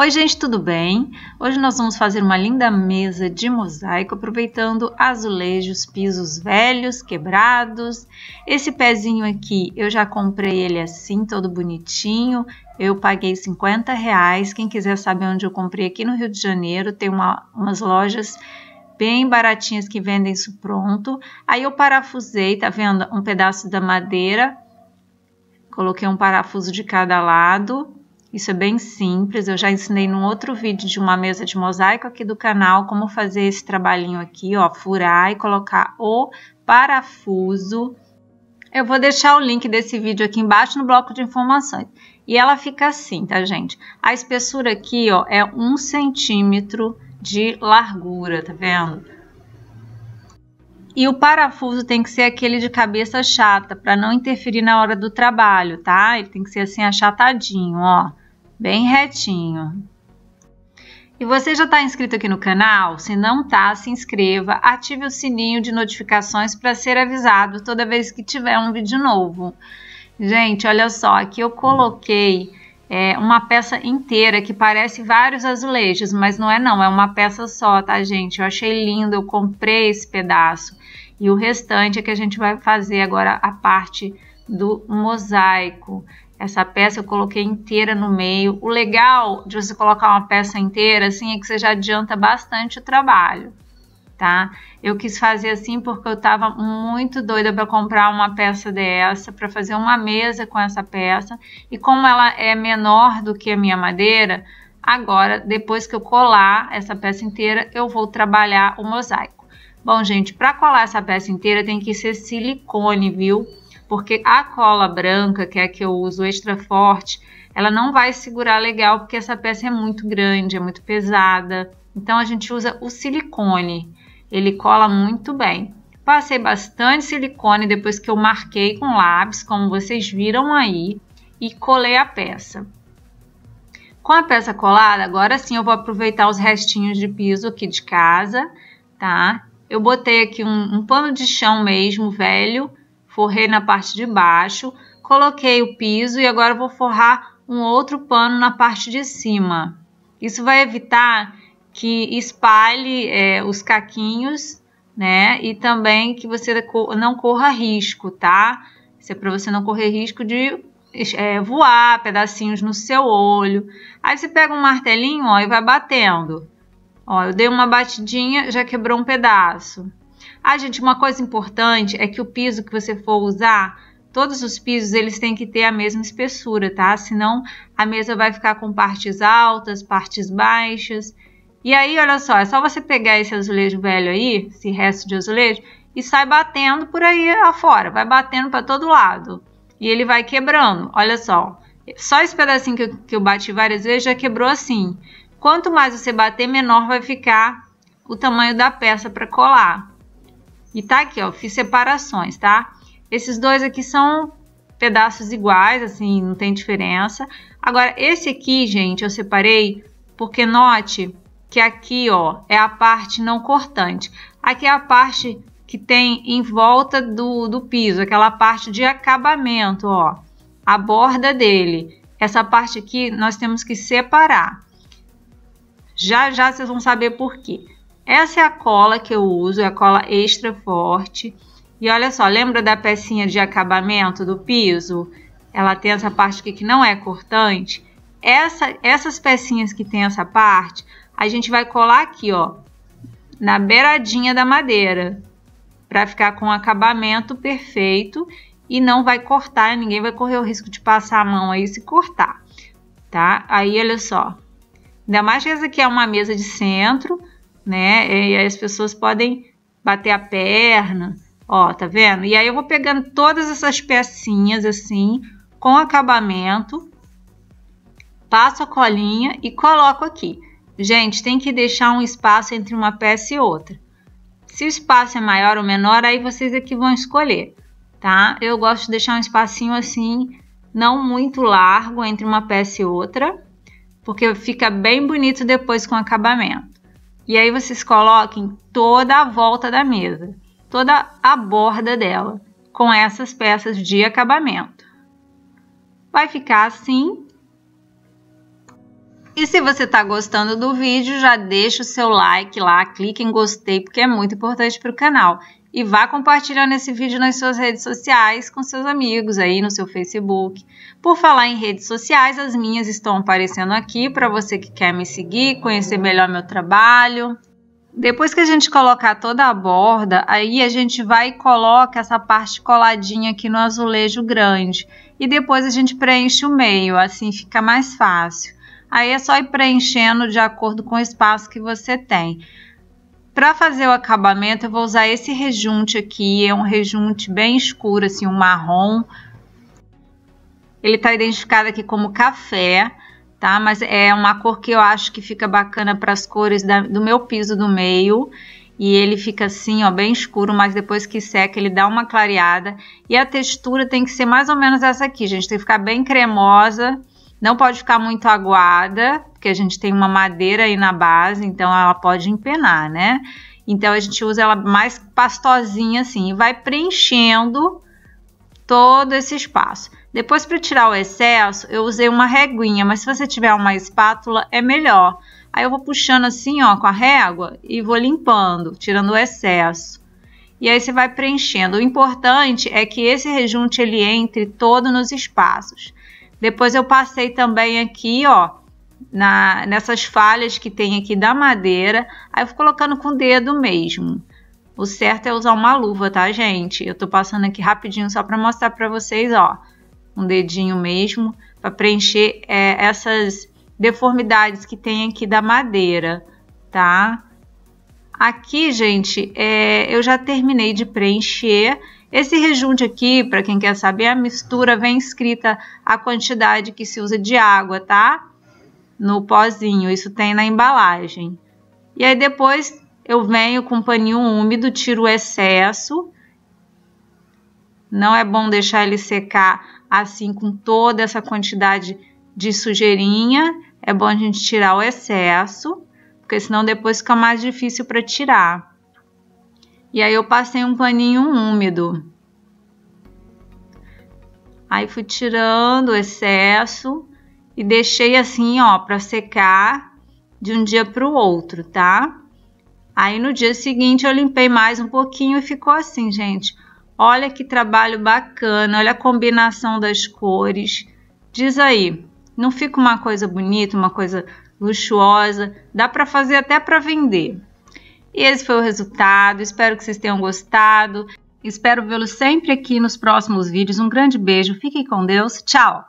Oi, gente, tudo bem? Hoje nós vamos fazer uma linda mesa de mosaico aproveitando azulejos, pisos velhos, quebrados. Esse pezinho aqui, eu já comprei ele assim, todo bonitinho. Eu paguei 50 reais. Quem quiser saber onde eu comprei, aqui no Rio de Janeiro, tem uma, umas lojas bem baratinhas que vendem isso pronto. Aí eu parafusei, tá vendo? Um pedaço da madeira. Coloquei um parafuso de cada lado isso é bem simples, eu já ensinei num outro vídeo de uma mesa de mosaico aqui do canal como fazer esse trabalhinho aqui, ó, furar e colocar o parafuso. Eu vou deixar o link desse vídeo aqui embaixo no bloco de informações. E ela fica assim, tá, gente? A espessura aqui, ó, é um centímetro de largura, tá vendo? E o parafuso tem que ser aquele de cabeça chata, para não interferir na hora do trabalho, tá? Ele tem que ser assim achatadinho, ó bem retinho. E você já está inscrito aqui no canal? Se não está, se inscreva, ative o sininho de notificações para ser avisado toda vez que tiver um vídeo novo. Gente, olha só, aqui eu coloquei é, uma peça inteira que parece vários azulejos, mas não é não, é uma peça só, tá gente? Eu achei lindo, eu comprei esse pedaço. E o restante é que a gente vai fazer agora a parte do mosaico. Essa peça eu coloquei inteira no meio. O legal de você colocar uma peça inteira assim é que você já adianta bastante o trabalho, tá? Eu quis fazer assim porque eu estava muito doida para comprar uma peça dessa, para fazer uma mesa com essa peça. E como ela é menor do que a minha madeira, agora, depois que eu colar essa peça inteira, eu vou trabalhar o mosaico. Bom, gente, para colar essa peça inteira tem que ser silicone, viu? porque a cola branca, que é a que eu uso extra forte, ela não vai segurar legal porque essa peça é muito grande, é muito pesada. Então a gente usa o silicone, ele cola muito bem. Passei bastante silicone depois que eu marquei com lápis, como vocês viram aí, e colei a peça. Com a peça colada, agora sim eu vou aproveitar os restinhos de piso aqui de casa, tá? Eu botei aqui um, um pano de chão mesmo, velho, forrei na parte de baixo, coloquei o piso e agora vou forrar um outro pano na parte de cima. Isso vai evitar que espalhe é, os caquinhos, né? E também que você não corra risco, tá? Isso é para você não correr risco de é, voar pedacinhos no seu olho. Aí você pega um martelinho, ó, e vai batendo. Ó, eu dei uma batidinha, já quebrou um pedaço. Ah, gente, uma coisa importante é que o piso que você for usar, todos os pisos eles têm que ter a mesma espessura, tá? Senão a mesa vai ficar com partes altas, partes baixas. E aí, olha só, é só você pegar esse azulejo velho aí, esse resto de azulejo, e sai batendo por aí afora, vai batendo para todo lado. E ele vai quebrando, olha só. Só esse pedacinho que eu, que eu bati várias vezes já quebrou assim. Quanto mais você bater, menor vai ficar o tamanho da peça para colar. E tá aqui, ó, fiz separações, tá? Esses dois aqui são pedaços iguais, assim, não tem diferença. Agora, esse aqui, gente, eu separei porque note que aqui, ó, é a parte não cortante. Aqui é a parte que tem em volta do, do piso, aquela parte de acabamento, ó, a borda dele. Essa parte aqui nós temos que separar. Já já vocês vão saber por quê. Essa é a cola que eu uso, é a cola extra forte. E olha só, lembra da pecinha de acabamento do piso? Ela tem essa parte aqui que não é cortante. Essa, essas pecinhas que tem essa parte, a gente vai colar aqui, ó, na beiradinha da madeira, para ficar com acabamento perfeito e não vai cortar, ninguém vai correr o risco de passar a mão aí se cortar, tá? Aí, olha só, ainda mais que essa aqui é uma mesa de centro, né? E aí as pessoas podem bater a perna, ó, tá vendo? E aí eu vou pegando todas essas pecinhas assim, com acabamento, passo a colinha e coloco aqui. Gente, tem que deixar um espaço entre uma peça e outra. Se o espaço é maior ou menor, aí vocês aqui é vão escolher, tá? Eu gosto de deixar um espacinho assim, não muito largo entre uma peça e outra, porque fica bem bonito depois com acabamento. E aí vocês coloquem toda a volta da mesa, toda a borda dela, com essas peças de acabamento. Vai ficar assim. E se você está gostando do vídeo, já deixa o seu like lá, clique em gostei, porque é muito importante para o canal. E vá compartilhando esse vídeo nas suas redes sociais, com seus amigos aí no seu Facebook. Por falar em redes sociais, as minhas estão aparecendo aqui para você que quer me seguir, conhecer melhor meu trabalho, depois que a gente colocar toda a borda, aí a gente vai e coloca essa parte coladinha aqui no azulejo grande. E depois a gente preenche o meio, assim fica mais fácil. Aí é só ir preenchendo de acordo com o espaço que você tem. Para fazer o acabamento, eu vou usar esse rejunte aqui, é um rejunte bem escuro, assim, um marrom. Ele está identificado aqui como café, tá? Mas é uma cor que eu acho que fica bacana para as cores da, do meu piso do meio. E ele fica assim, ó, bem escuro, mas depois que seca ele dá uma clareada. E a textura tem que ser mais ou menos essa aqui, gente. Tem que ficar bem cremosa não pode ficar muito aguada, porque a gente tem uma madeira aí na base, então ela pode empenar, né? Então a gente usa ela mais pastosinha assim e vai preenchendo todo esse espaço. Depois para tirar o excesso, eu usei uma reguinha, mas se você tiver uma espátula é melhor. Aí eu vou puxando assim, ó, com a régua e vou limpando, tirando o excesso. E aí você vai preenchendo. O importante é que esse rejunte ele entre todo nos espaços. Depois eu passei também aqui, ó, na, nessas falhas que tem aqui da madeira. Aí eu fui colocando com o dedo mesmo. O certo é usar uma luva, tá, gente? Eu tô passando aqui rapidinho só para mostrar para vocês, ó. Um dedinho mesmo, para preencher é, essas deformidades que tem aqui da madeira, tá? Aqui, gente, é, eu já terminei de preencher esse rejunte aqui, para quem quer saber, a mistura vem escrita a quantidade que se usa de água, tá? No pozinho, isso tem na embalagem. E aí depois eu venho com um paninho úmido, tiro o excesso. Não é bom deixar ele secar assim com toda essa quantidade de sujeirinha. É bom a gente tirar o excesso, porque senão depois fica mais difícil para tirar. E aí eu passei um paninho úmido. Aí fui tirando o excesso e deixei assim, ó, para secar de um dia para o outro, tá? Aí no dia seguinte eu limpei mais um pouquinho e ficou assim, gente. Olha que trabalho bacana, olha a combinação das cores. Diz aí, não fica uma coisa bonita, uma coisa luxuosa? Dá para fazer até para vender. E esse foi o resultado. Espero que vocês tenham gostado. Espero vê-los sempre aqui nos próximos vídeos. Um grande beijo, fiquem com Deus. Tchau!